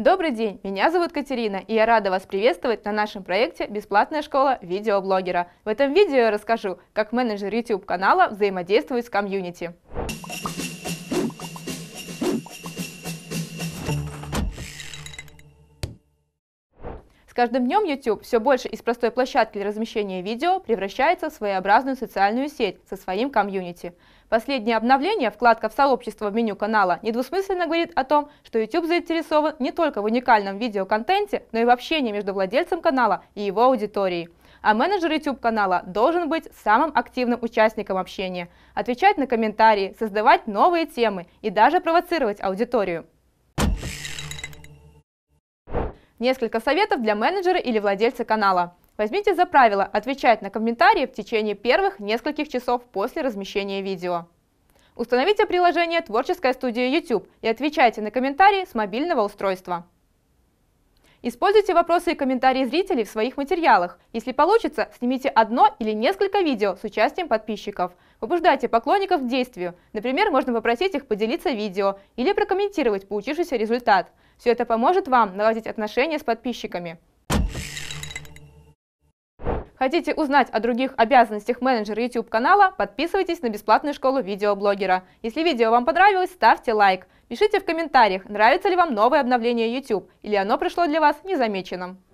Добрый день, меня зовут Катерина, и я рада вас приветствовать на нашем проекте «Бесплатная школа видеоблогера». В этом видео я расскажу, как менеджер YouTube канала взаимодействует с комьюнити. каждым днем YouTube все больше из простой площадки для размещения видео превращается в своеобразную социальную сеть со своим комьюнити. Последнее обновление, вкладка в сообщество в меню канала, недвусмысленно говорит о том, что YouTube заинтересован не только в уникальном видеоконтенте, но и в общении между владельцем канала и его аудиторией. А менеджер YouTube канала должен быть самым активным участником общения, отвечать на комментарии, создавать новые темы и даже провоцировать аудиторию. Несколько советов для менеджера или владельца канала. Возьмите за правило отвечать на комментарии в течение первых нескольких часов после размещения видео. Установите приложение «Творческая студия YouTube» и отвечайте на комментарии с мобильного устройства. Используйте вопросы и комментарии зрителей в своих материалах. Если получится, снимите одно или несколько видео с участием подписчиков. Побуждайте поклонников к действию. Например, можно попросить их поделиться видео или прокомментировать получившийся результат. Все это поможет вам наладить отношения с подписчиками. Хотите узнать о других обязанностях менеджера YouTube канала? Подписывайтесь на бесплатную школу видеоблогера. Если видео вам понравилось, ставьте лайк. Пишите в комментариях, нравится ли вам новое обновление YouTube или оно пришло для вас незамеченным.